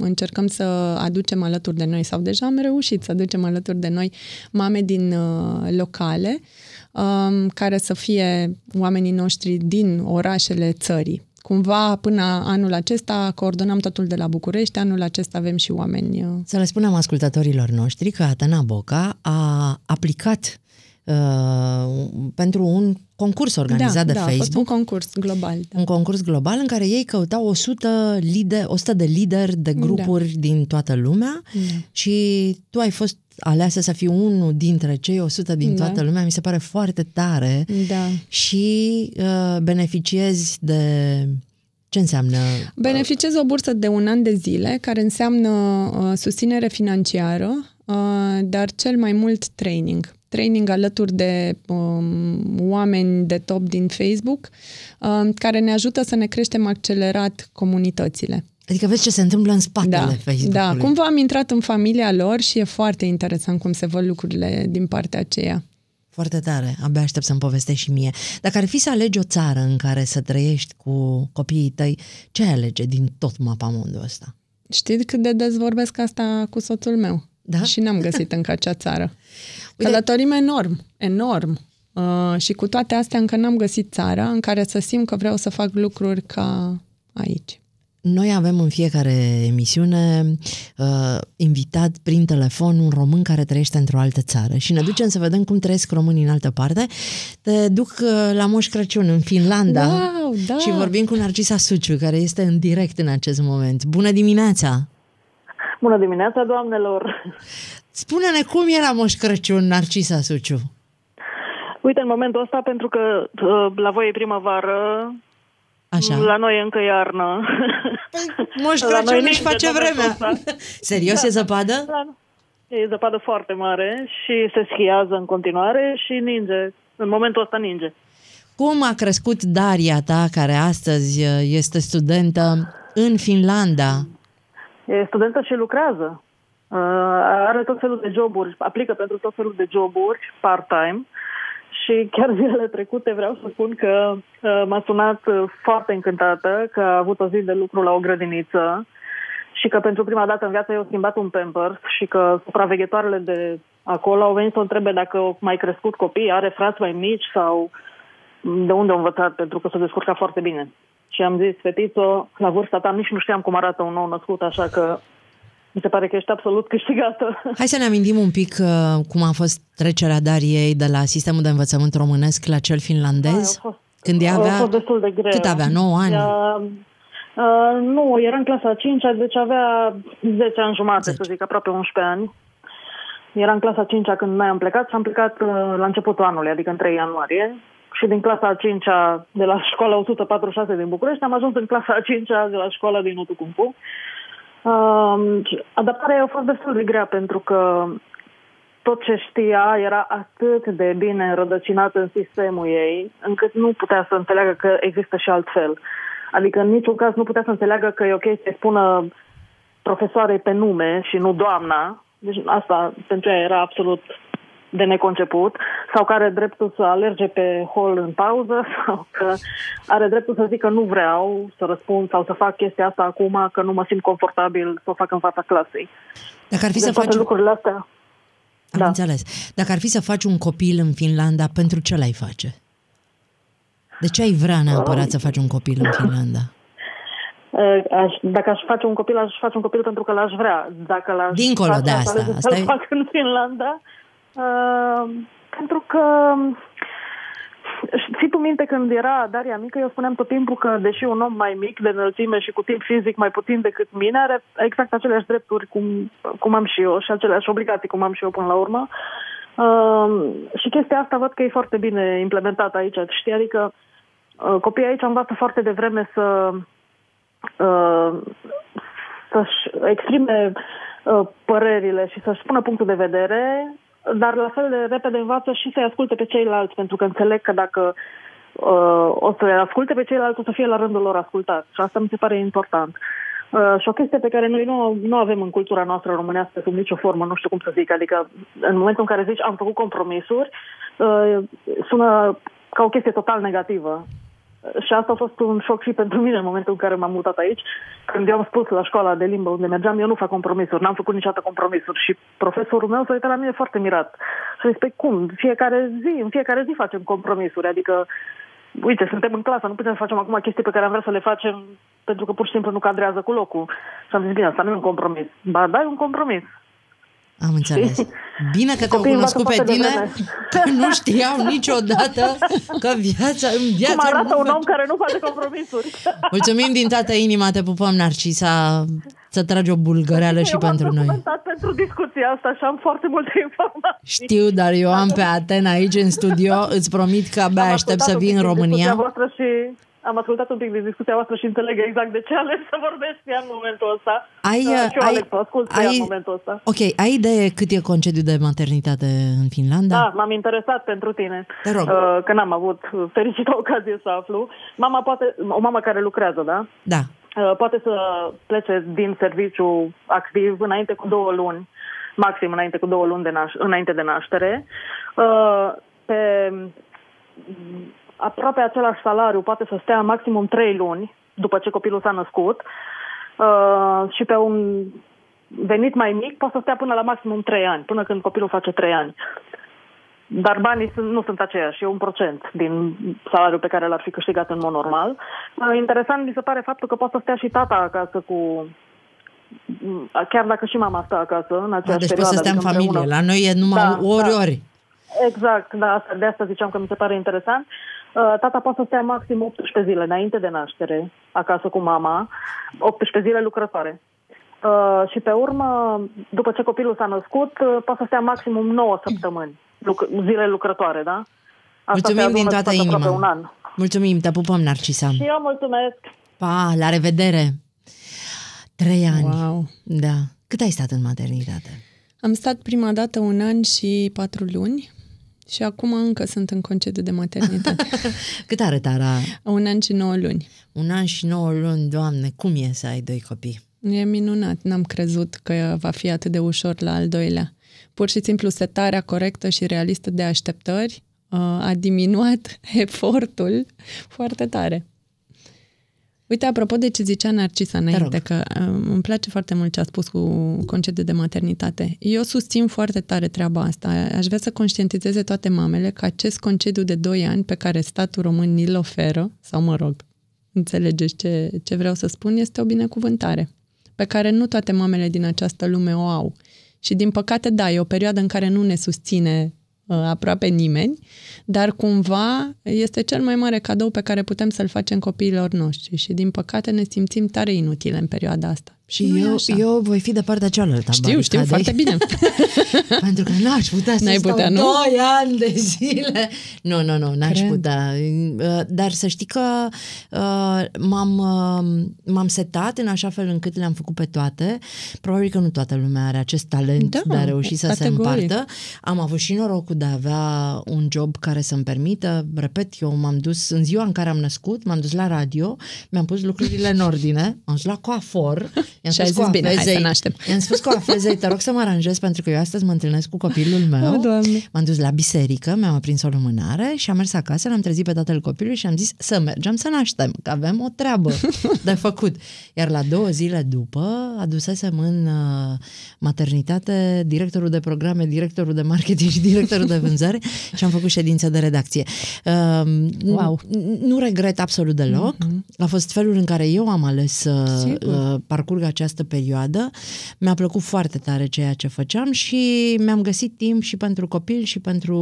încercăm să aducem alături de noi sau deja am reușit să aducem alături de noi mame din locale um, care să fie oamenii noștri din orașele țării. Cumva până anul acesta coordonam totul de la București, anul acesta avem și oameni. Să le spunem ascultătorilor noștri că Atena Boca a aplicat Uh, pentru un concurs da, organizat da, de da, Facebook. A fost un concurs global. Da. Un concurs global în care ei căutau 100, lider, 100 de lideri de da. grupuri da. din toată lumea da. și tu ai fost aleasă să fii unul dintre cei 100 din da. toată lumea, mi se pare foarte tare da. și uh, beneficiezi de ce înseamnă? Uh, Beneficiez o bursă de un an de zile, care înseamnă uh, susținere financiară, uh, dar cel mai mult training training alături de um, oameni de top din Facebook um, care ne ajută să ne creștem accelerat comunitățile. Adică vezi ce se întâmplă în spatele da, Facebook-ului. Da, cumva am intrat în familia lor și e foarte interesant cum se văd lucrurile din partea aceea. Foarte tare, abia aștept să-mi povestești și mie. Dacă ar fi să alegi o țară în care să trăiești cu copiii tăi, ce ai alege din tot mapamondul ăsta? Știi cât de des vorbesc asta cu soțul meu? Da? Și n-am găsit încă acea țară. Uite... Călătorim enorm, enorm. Uh, și cu toate astea încă n-am găsit țara în care să simt că vreau să fac lucruri ca aici. Noi avem în fiecare emisiune uh, invitat prin telefon un român care trăiește într-o altă țară și ne ah. ducem să vedem cum trăiesc românii în altă parte. Te duc uh, la Moș Crăciun în Finlanda wow, da. și vorbim cu Narcisa Suciu, care este în direct în acest moment. Bună dimineața! Bună dimineața, doamnelor! Spune-ne cum era Moș Crăciun Narcisa Suciu? Uite, în momentul ăsta, pentru că uh, la voi e primăvară, Așa. La noi încă iarnă. Păi, Moș Crăciun își face vremea. Serios, da. e zăpadă? Da. E zăpadă foarte mare și se schiază în continuare și ninge. În momentul ăsta ninge. Cum a crescut Daria ta, care astăzi uh, este studentă în Finlanda? E studentă și lucrează. Uh, are tot felul de joburi, aplică pentru tot felul de joburi part-time și chiar zilele trecute vreau să spun că uh, m-a sunat uh, foarte încântată că a avut o zi de lucru la o grădiniță și că pentru prima dată în viață eu schimbat un pamper și că supraveghetoarele de acolo au venit să o întrebe dacă au mai crescut copii, are frați mai mici sau de unde au învățat, pentru că s descurca descurcat foarte bine. Și am zis, fetițo, la vârsta ta nici nu știam cum arată un nou născut, așa că mi se pare că ești absolut câștigată. Hai să ne amintim un pic uh, cum a fost trecerea Dariei de la sistemul de învățământ românesc la cel finlandez. Da, a fost, când ea avea... A fost destul de greu. Cât avea? 9 ani? Ea, uh, nu, era în clasa 5, deci avea 10 ani jumate, 10. să zic, aproape 11 ani. Era în clasa 5 când noi am plecat și am plecat uh, la începutul anului, adică în 3 ianuarie. Și din clasa 5 de la școala 146 din București am ajuns în clasa 5 de la școala din Utucumpu. Um, adaptarea a fost destul de grea pentru că tot ce știa era atât de bine înrădăcinat în sistemul ei, încât nu putea să înțeleagă că există și altfel. Adică în niciun caz nu putea să înțeleagă că e ok să spună profesoare pe nume și nu doamna. Deci asta pentru ea era absolut de neconceput sau că are dreptul să alerge pe hol în pauză sau că are dreptul să zică nu vreau să răspund sau să fac chestia asta acum că nu mă simt confortabil să o fac în fața clasei. Dacă ar fi de deci să faci... lucrurile astea... Am da. înțeles. Dacă ar fi să faci un copil în Finlanda, pentru ce l-ai face? De ce ai vrea neapărat să faci un copil în Finlanda? Uh, aș, dacă aș face un copil, aș face un copil pentru că l-aș vrea. Dacă l-aș Dincolo face, de asta. asta, asta e... fac în Finlanda Ehm, pentru că și tu minte când era Daria mică, eu spuneam tot timpul că deși un om mai mic de înălțime și cu timp fizic mai puțin decât mine are exact aceleași drepturi cum, cum am și eu și aceleași obligații cum am și eu până la urmă. Uh, și chestia asta văd că e foarte bine implementată aici. Știi? Adică uh, copiii aici învață foarte devreme să uh, să-și exprime uh, părerile și să-și spună punctul de vedere dar la fel de repede învață și să-i asculte pe ceilalți, pentru că înțeleg că dacă uh, o să asculte pe ceilalți, o să fie la rândul lor ascultați. Și asta mi se pare important. Uh, și o chestie pe care noi nu, nu avem în cultura noastră românească sub nicio formă, nu știu cum să zic, adică în momentul în care zici am făcut compromisuri, uh, sună ca o chestie total negativă și asta a fost un șoc și pentru mine în momentul în care m-am mutat aici. Când eu am spus la școala de limbă unde mergeam, eu nu fac compromisuri, n-am făcut niciodată compromisuri și profesorul meu s-a uitat la mine foarte mirat. Și pe păi cum? Fiecare zi, în fiecare zi facem compromisuri, adică uite, suntem în clasă, nu putem să facem acum chestii pe care am vrea să le facem pentru că pur și simplu nu cadrează cu locul. Și am zis, bine, asta nu e un compromis. Ba da, e un compromis. Am înțeles. Bine că te-au cunoscut pe tine, că nu știau niciodată că viața, în viața... Cum arată un om care nu face compromisuri. Mulțumim din toată inima, te pupăm, Narcisa, să tragi o bulgăreală și pentru noi. pentru discuția asta și am foarte multe informații. Știu, dar eu am pe Atena aici în studio, îți promit că abia am aștept să vin în România. Voastră și am ascultat un pic de discuția voastră și înțeleg exact de ce ales să vorbesc ea în momentul ăsta. Ai, da, uh, și eu ai, să ai, în momentul ăsta. Ok, ai idee cât e concediu de maternitate în Finlanda? Da, m-am interesat pentru tine. Te rog. Uh, că n-am avut fericită ocazie să aflu. Mama poate, o mamă care lucrează, da? Da. Uh, poate să plece din serviciu activ înainte cu două luni, maxim înainte cu două luni de naș- înainte de naștere. Pe aproape același salariu, poate să stea maximum 3 luni după ce copilul s-a născut uh, și pe un venit mai mic poate să stea până la maximum 3 ani, până când copilul face 3 ani. Dar banii sunt, nu sunt aceiași, e un procent din salariul pe care l-ar fi câștigat în mod normal. Uh, interesant mi se pare faptul că poate să stea și tata acasă cu chiar dacă și mama stă acasă în da, aceeași deci perioadă. Deci să stea în adică familie. La noi e numai da, ori, da. ori. Exact, da, de asta ziceam că mi se pare interesant. Uh, tata poate să stea maxim 18 zile înainte de naștere, acasă cu mama, 18 zile lucrătoare. Uh, și pe urmă, după ce copilul s-a născut, uh, poate să stea maximum 9 săptămâni, zile lucrătoare, da? Asta mulțumim din toată inima. Un an. Mulțumim, te pupăm, Narcisa. Și eu mulțumesc. Pa, la revedere. Trei ani. Wow. Da. Cât ai stat în maternitate? Am stat prima dată un an și patru luni. Și acum încă sunt în concediu de maternitate. Cât are Tara? Un an și nouă luni. Un an și nouă luni, doamne, cum e să ai doi copii? E minunat, n-am crezut că va fi atât de ușor la al doilea. Pur și simplu setarea corectă și realistă de așteptări uh, a diminuat efortul foarte tare. Uite, apropo de ce zicea Narcisa înainte, că um, îmi place foarte mult ce a spus cu concediu de maternitate. Eu susțin foarte tare treaba asta. Aș vrea să conștientizeze toate mamele că acest concediu de 2 ani pe care statul român îl oferă, sau mă rog, înțelegeți ce, ce vreau să spun, este o binecuvântare pe care nu toate mamele din această lume o au. Și din păcate, da, e o perioadă în care nu ne susține Uh, aproape nimeni, dar cumva este cel mai mare cadou pe care putem să-l facem copiilor noștri și din păcate ne simțim tare inutile în perioada asta. Și nu eu, eu voi fi de partea cealaltă. Știu, știu, foarte bine. Pentru că n-aș putea să n-ai stau putea, nu? 2 ani de zile. Nu, nu, nu, n-aș Cred. putea. Uh, dar să știi că uh, m-am, uh, m-am setat în așa fel încât le-am făcut pe toate. Probabil că nu toată lumea are acest talent da, de a reuși să categoric. se împartă. Am avut și norocul de a avea un job care să-mi permită. Repet, eu m-am dus în ziua în care am născut, m-am dus la radio, mi-am pus lucrurile în ordine, am dus la coafor I-am și ai zis, bine, hai să naștem. I-am spus cu afezei, te rog să mă aranjez pentru că eu astăzi mă întâlnesc cu copilul oh, meu. Oh, M-am dus la biserică, mi-am aprins o lumânare și am mers acasă, l-am trezit pe tatăl copilului și am zis să mergem să naștem, că avem o treabă de făcut. Iar la două zile după adusesem în uh, maternitate directorul de programe, directorul de marketing și directorul de vânzare și am făcut ședință de redacție. Uh, wow. Nu regret absolut deloc. Mm-hmm. A fost felul în care eu am ales să uh, parcurg această perioadă. Mi-a plăcut foarte tare ceea ce făceam și mi-am găsit timp și pentru copil și pentru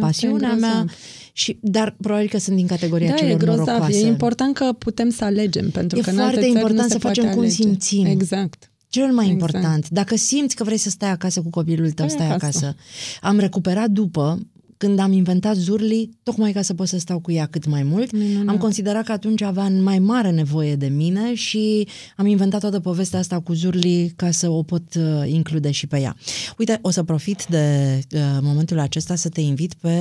pasiunea mea. Și, dar probabil că sunt din categoria da, celor e grozav. norocoase. E important că putem să alegem, pentru e că în alte important să facem alege. cum simțim. Exact. Cel mai exact. important, dacă simți că vrei să stai acasă cu copilul tău, stai, stai acasă. acasă. Am recuperat după, când am inventat Zurli, tocmai ca să pot să stau cu ea cât mai mult, Minunat. am considerat că atunci avea mai mare nevoie de mine și am inventat toată povestea asta cu Zurli ca să o pot uh, include și pe ea. Uite, o să profit de uh, momentul acesta să te invit pe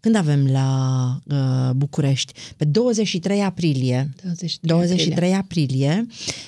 când avem la uh, București, pe 23 aprilie. 23, 23 aprilie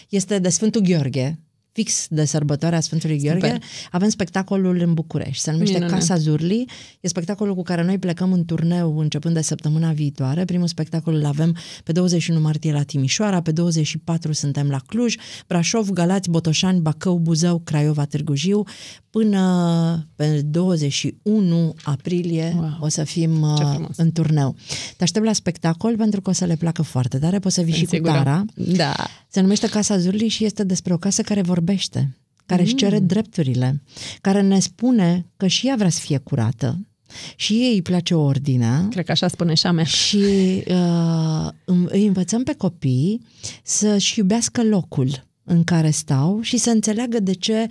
este de Sfântul Gheorghe, fix de sărbătoarea Sfântului Gheorghe, Super. avem spectacolul în București. Se numește Minune. Casa Zurli. E spectacolul cu care noi plecăm în turneu începând de săptămâna viitoare. Primul spectacol îl avem pe 21 martie la Timișoara, pe 24 suntem la Cluj, Brașov, Galați, Botoșani, Bacău, Buzău, Craiova, Târgu Jiu, până pe 21 aprilie wow. o să fim uh, în turneu. Te aștept la spectacol pentru că o să le placă foarte tare. Poți să vii și sigură. cu Tara. Da. Se numește Casa Zurlii și este despre o casă care vorbește, care mm. își cere mm. drepturile, care ne spune că și ea vrea să fie curată, și ei îi place ordinea. Cred că așa spune mea. Și uh, îi învățăm pe copii să-și iubească locul în care stau și să înțeleagă de ce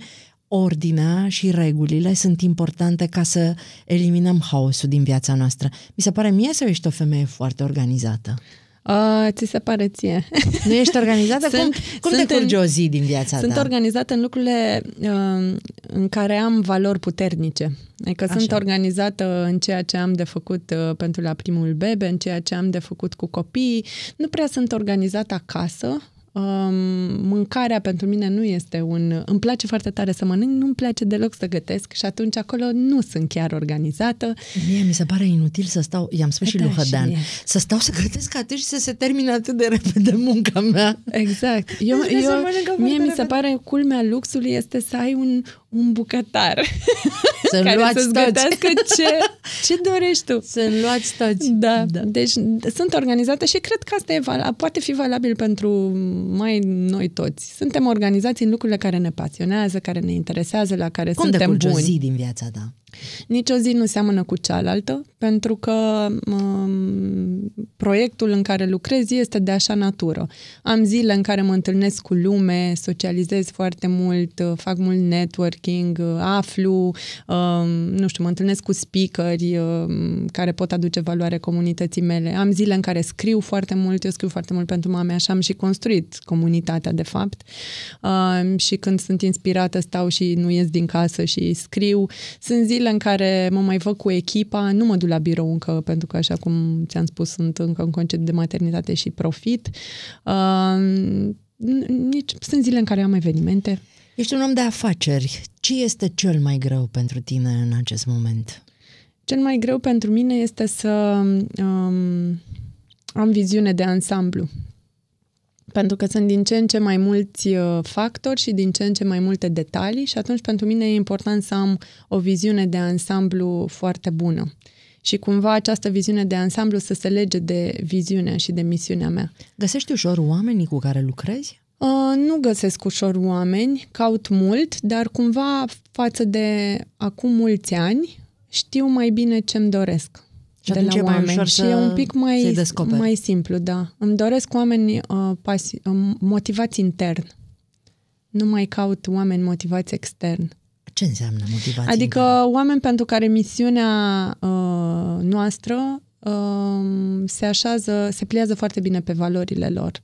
ordinea și regulile sunt importante ca să eliminăm haosul din viața noastră. Mi se pare mie să ești o femeie foarte organizată? Uh, ți se pare ție. Nu ești organizată? sunt, cum cum sunt te în, o zi din viața sunt ta? Sunt organizată în lucrurile uh, în care am valori puternice. Adică Așa. sunt organizată în ceea ce am de făcut uh, pentru la primul bebe, în ceea ce am de făcut cu copii. Nu prea sunt organizată acasă, um, mâncarea pentru mine nu este un... Îmi place foarte tare să mănânc, nu-mi place deloc să gătesc și atunci acolo nu sunt chiar organizată. Mie mi se pare inutil să stau, i-am spus păi da, și lui Hădean, să stau să gătesc atunci și să se termine atât de repede munca mea. Exact. Eu, deci eu, mie mi se repede. pare culmea luxului este să ai un, un bucătar să care luați să-ți gătească ce, ce dorești tu. să luați toți. Da. da. Deci sunt organizată și cred că asta e val- poate fi valabil pentru mai noi toți. Suntem organizați în lucrurile care ne pasionează, care ne interesează, la care Cum suntem buni. Cum o zi din viața ta? Nici o zi nu seamănă cu cealaltă, pentru că um, proiectul în care lucrez este de așa natură. Am zile în care mă întâlnesc cu lume, socializez foarte mult, uh, fac mult networking, uh, aflu, um, nu știu, mă întâlnesc cu speakeri uh, care pot aduce valoare comunității mele. Am zile în care scriu foarte mult, eu scriu foarte mult pentru mame, așa am și construit comunitatea, de fapt. Um, și când sunt inspirată, stau și nu ies din casă și scriu. Sunt zile în care mă mai văd cu echipa, nu mă duc la birou încă, pentru că, așa cum ți-am spus, sunt încă încă în concediu de maternitate și profit. nici, sunt zile în care am evenimente. Ești un om de afaceri. Ce este cel mai greu pentru tine în acest moment? Cel mai greu pentru mine este să um, am viziune de ansamblu. Pentru că sunt din ce în ce mai mulți uh, factori și din ce în ce mai multe detalii și atunci pentru mine e important să am o viziune de ansamblu foarte bună. Uh, și cumva această viziune de ansamblu să se lege de viziunea și de misiunea mea. Găsești ușor oamenii cu care lucrezi? Uh, nu găsesc ușor oameni, caut mult, dar cumva față de acum mulți ani știu mai bine ce-mi doresc. Și de la e oameni. mai ușor și e un pic mai, mai simplu, da. Îmi doresc oameni uh, pasi- uh, motivați intern. Nu mai caut oameni motivați extern. Ce înseamnă motivație? Adică intern? oameni pentru care misiunea uh, noastră um, se așează, se pliază foarte bine pe valorile lor.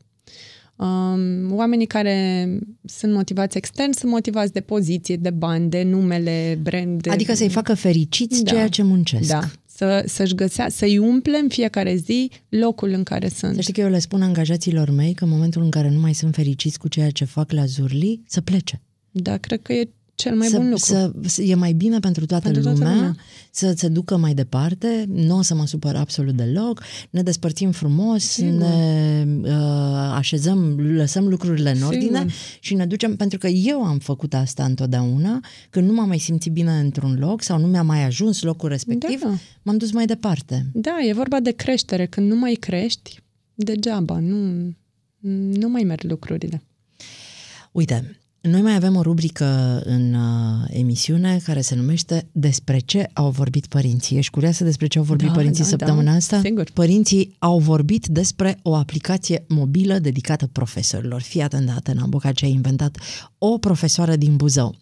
Um, oamenii care sunt motivați extern sunt motivați de poziție, de bani, de numele, brand. De... Adică să-i facă fericiți da. ceea ce muncesc. Da. Să, să-și găsea, să-i umple în fiecare zi locul în care sunt. Să știi că eu le spun angajaților mei că în momentul în care nu mai sunt fericiți cu ceea ce fac la Zurli, să plece. Da, cred că e cel mai să, bun lucru. Să, să, e mai bine pentru toată, pentru lumea, toată lumea, să se ducă mai departe, nu o să mă supăr absolut deloc, ne despărțim frumos, Sigur. ne uh, așezăm, lăsăm lucrurile în ordine Sigur. și ne ducem, pentru că eu am făcut asta întotdeauna, când nu m-am mai simțit bine într-un loc sau nu mi-a mai ajuns locul respectiv, da. m-am dus mai departe. Da, e vorba de creștere. Când nu mai crești, degeaba, nu, nu mai merg lucrurile. Uite, noi mai avem o rubrică în uh, emisiune care se numește Despre ce au vorbit părinții. Ești curioasă despre ce au vorbit da, părinții da, săptămâna da, asta? Singur. Părinții au vorbit despre o aplicație mobilă dedicată profesorilor. Fii atent, Atena Boca, ce ai inventat o profesoară din Buzău.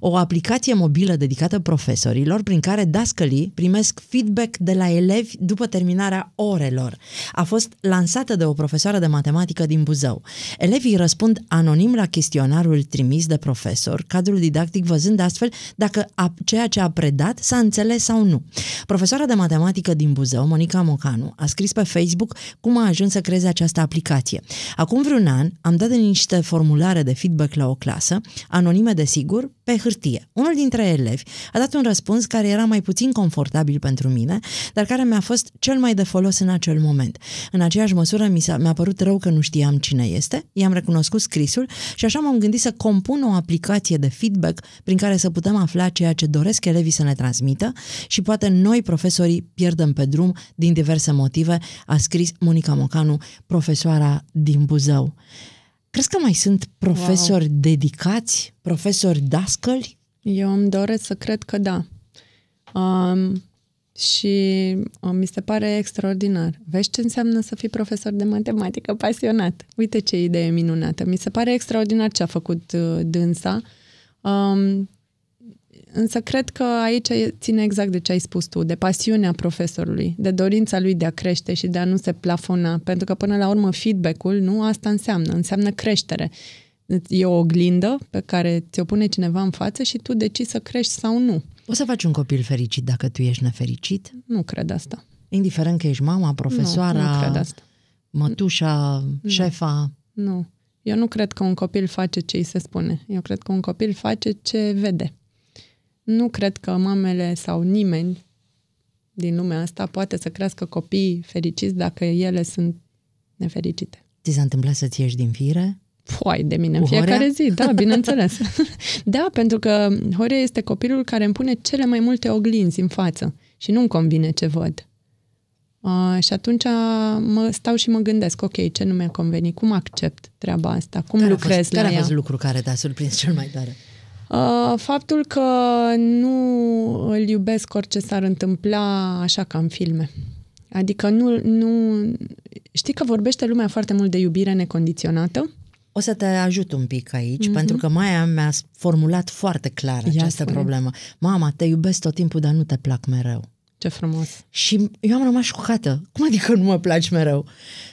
O aplicație mobilă dedicată profesorilor prin care dascălii primesc feedback de la elevi după terminarea orelor. A fost lansată de o profesoară de matematică din Buzău. Elevii răspund anonim la chestionarul trimis de profesor, cadrul didactic văzând astfel dacă a, ceea ce a predat s-a înțeles sau nu. Profesoara de matematică din Buzău, Monica Mocanu, a scris pe Facebook cum a ajuns să creeze această aplicație. Acum vreun an am dat niște formulare de feedback la o clasă acasă, anonime de sigur, pe hârtie. Unul dintre elevi a dat un răspuns care era mai puțin confortabil pentru mine, dar care mi-a fost cel mai de folos în acel moment. În aceeași măsură mi, s-a, mi-a părut rău că nu știam cine este, i-am recunoscut scrisul și așa m-am gândit să compun o aplicație de feedback prin care să putem afla ceea ce doresc elevii să ne transmită și poate noi, profesorii, pierdem pe drum din diverse motive, a scris Monica Mocanu, profesoara din Buzău. Crezi că mai sunt profesori wow. dedicați, profesori dascăli? Eu îmi doresc să cred că da. Um, și um, mi se pare extraordinar. Vezi ce înseamnă să fii profesor de matematică pasionat. Uite ce idee minunată. Mi se pare extraordinar ce a făcut uh, dânsa. Um, Însă cred că aici ține exact de ce ai spus tu, de pasiunea profesorului, de dorința lui de a crește și de a nu se plafona, pentru că până la urmă feedback-ul, nu, asta înseamnă, înseamnă creștere. E o oglindă pe care ți-o pune cineva în față și tu decizi să crești sau nu. O să faci un copil fericit dacă tu ești nefericit? Nu cred asta. Indiferent că ești mama, profesoara, nu, nu cred asta. mătușa, nu. șefa? Nu. Eu nu cred că un copil face ce îi se spune. Eu cred că un copil face ce vede nu cred că mamele sau nimeni din lumea asta poate să crească copii fericiți dacă ele sunt nefericite. Ți s-a întâmplat să-ți ieși din fire? Foai de mine, în fiecare zi, da, bineînțeles. da, pentru că Horea este copilul care îmi pune cele mai multe oglinzi în față și nu-mi convine ce văd. Uh, și atunci mă stau și mă gândesc, ok, ce nu mi-a convenit, cum accept treaba asta, cum care lucrez fost, la care ea. Care a fost lucru care te-a surprins cel mai tare? Uh, faptul că nu îl iubesc orice s-ar întâmpla așa ca în filme. Adică nu, nu... Știi că vorbește lumea foarte mult de iubire necondiționată? O să te ajut un pic aici, mm-hmm. pentru că Maia mi-a formulat foarte clar Ia această spune. problemă. Mama, te iubesc tot timpul, dar nu te plac mereu. Ce frumos! Și eu am rămas șocată. Cum adică nu mă placi mereu?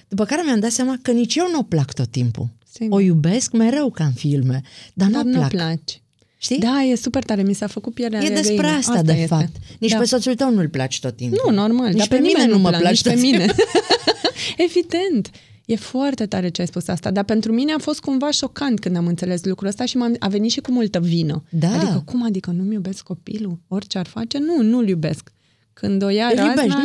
După care mi-am dat seama că nici eu nu o plac tot timpul. Sim. O iubesc mereu ca în filme, dar, dar nu o plac. Nu placi. Știi? Da, e super tare, mi s-a făcut pielea E despre găină. asta, asta de fapt. Nici da. pe soțul tău nu-l place tot timpul. Nu, normal. Nici dar pe, pe mine, nu mă place placi tot pe mine. Evident. E foarte tare ce ai spus asta, dar pentru mine a fost cumva șocant când am înțeles lucrul ăsta și m-am, a venit și cu multă vină. Da. Adică, cum adică nu-mi iubesc copilul? Orice ar face, nu, nu-l iubesc. Când o ia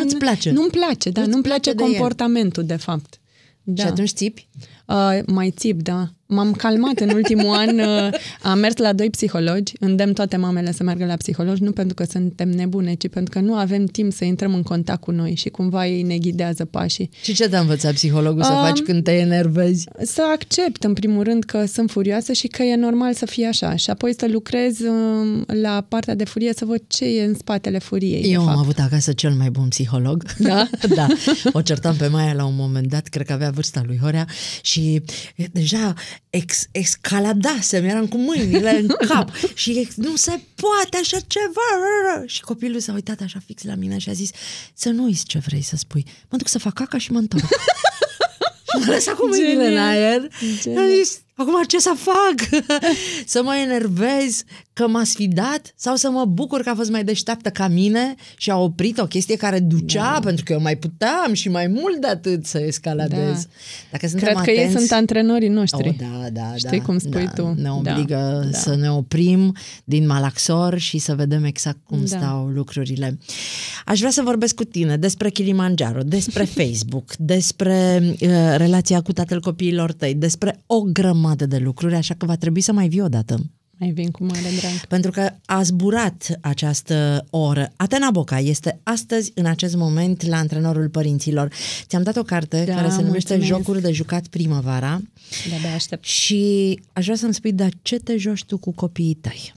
nu-ți place. Nu-mi place, da, nu nu-mi place, place de comportamentul, el. de fapt. Da. Și atunci țipi? uh, mai țip, da. M-am calmat în ultimul an, uh, am mers la doi psihologi, îndemn toate mamele să meargă la psihologi, nu pentru că suntem nebune, ci pentru că nu avem timp să intrăm în contact cu noi și cumva ei ne ghidează pașii. Și ce te-a învățat psihologul să um, faci când te enervezi? Să accept, în primul rând, că sunt furioasă și că e normal să fie așa și apoi să lucrez uh, la partea de furie să văd ce e în spatele furiei. Eu am fapt. avut acasă cel mai bun psiholog. Da? da. O certam pe Maia la un moment dat, cred că avea vârsta lui Horea și și deja ex, escaladasem, eram cu mâinile în cap și ex, nu se poate așa ceva. Și copilul s-a uitat așa fix la mine și a zis, să nu uiți ce vrei să spui. Mă duc să fac caca și mă întorc. și m-a lăsat cu mâinile Genial. în aer. zis, acum ce să fac? să mă enervez că m-a sfidat sau să mă bucur că a fost mai deșteaptă ca mine și a oprit o chestie care ducea, da. pentru că eu mai puteam și mai mult de atât să escaladez. Da. Dacă suntem Cred atenți, că ei sunt antrenorii noștri. Oh, da, da, Știi da, cum spui da, tu. Ne da, obligă da, da. să ne oprim din malaxor și să vedem exact cum da. stau lucrurile. Aș vrea să vorbesc cu tine despre Kilimanjaro, despre Facebook, despre uh, relația cu tatăl copiilor tăi, despre o grămadă de lucruri, așa că va trebui să mai vii o dată. Mai vin cu mare drag. Pentru că a zburat această oră. Atena Boca este astăzi, în acest moment, la antrenorul părinților. Ți-am dat o carte da, care se numește mulțumesc. Jocuri de jucat primăvara. Da, da, aștept. Și aș vrea să-mi spui, dar ce te joci tu cu copiii tăi?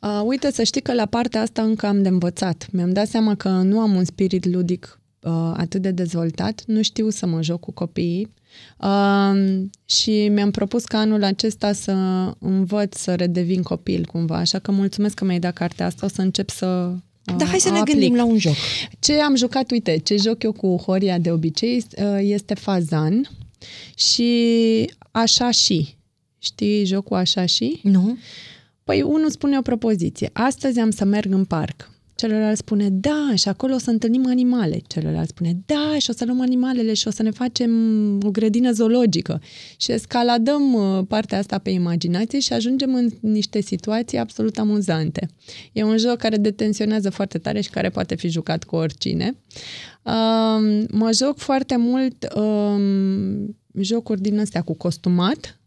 Uh, uite, să știi că la partea asta încă am de învățat. Mi-am dat seama că nu am un spirit ludic uh, atât de dezvoltat, nu știu să mă joc cu copiii. Uh, și mi-am propus ca anul acesta să învăț să redevin copil cumva, așa că mulțumesc că mi-ai dat cartea asta, o să încep să uh, Da, hai să ne aplic. gândim la un joc. Ce am jucat, uite, ce joc eu cu Horia de obicei uh, este Fazan și Așa și. Știi jocul Așa și? Nu. Păi unul spune o propoziție. Astăzi am să merg în parc celălalt spune da și acolo o să întâlnim animale, celălalt spune da și o să luăm animalele și o să ne facem o grădină zoologică și escaladăm uh, partea asta pe imaginație și ajungem în niște situații absolut amuzante. E un joc care detensionează foarte tare și care poate fi jucat cu oricine. Um, mă joc foarte mult um, jocuri din astea cu costumat,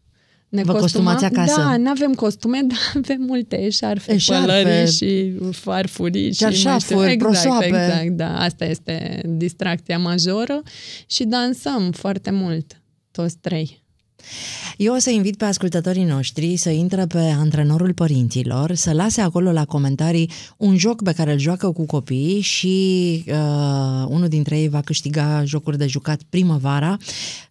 ne Vă costumați acasă? Da, nu avem costume, dar avem multe eșarfe, eșarfe. și farfurii. Și șafuri, exact, prosoape. Exact, da. Asta este distracția majoră și dansăm foarte mult, toți trei. Eu o să invit pe ascultătorii noștri să intre pe antrenorul părinților, să lase acolo la comentarii un joc pe care îl joacă cu copiii și uh, unul dintre ei va câștiga jocuri de jucat primăvara.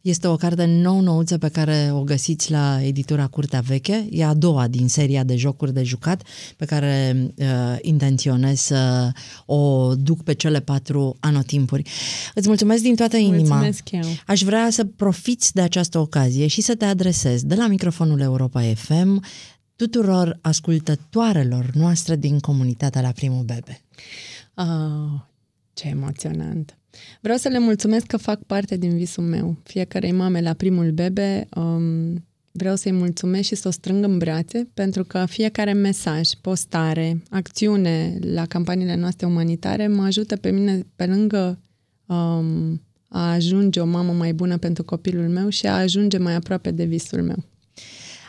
Este o carte nou-nouță pe care o găsiți la editura Curtea Veche. E a doua din seria de jocuri de jucat pe care uh, intenționez să o duc pe cele patru anotimpuri. Îți mulțumesc din toată inima. Mulțumesc eu. Aș vrea să profiți de această ocazie și să te adresez de la microfonul Europa FM tuturor ascultătoarelor noastre din comunitatea La Primul Bebe. Oh, ce emoționant! Vreau să le mulțumesc că fac parte din visul meu. Fiecare mame la primul bebe um, vreau să-i mulțumesc și să o strâng în brațe, pentru că fiecare mesaj, postare, acțiune la campaniile noastre umanitare mă ajută pe mine, pe lângă um, a ajunge o mamă mai bună pentru copilul meu și a ajunge mai aproape de visul meu.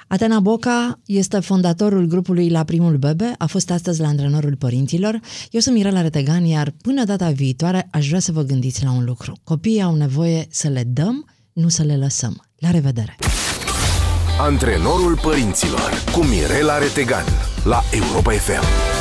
Atena Boca este fondatorul grupului La Primul Bebe, a fost astăzi la antrenorul părinților. Eu sunt Mirela Retegan, iar până data viitoare aș vrea să vă gândiți la un lucru. Copiii au nevoie să le dăm, nu să le lăsăm. La revedere! Antrenorul părinților cu Mirela Retegan la Europa FM.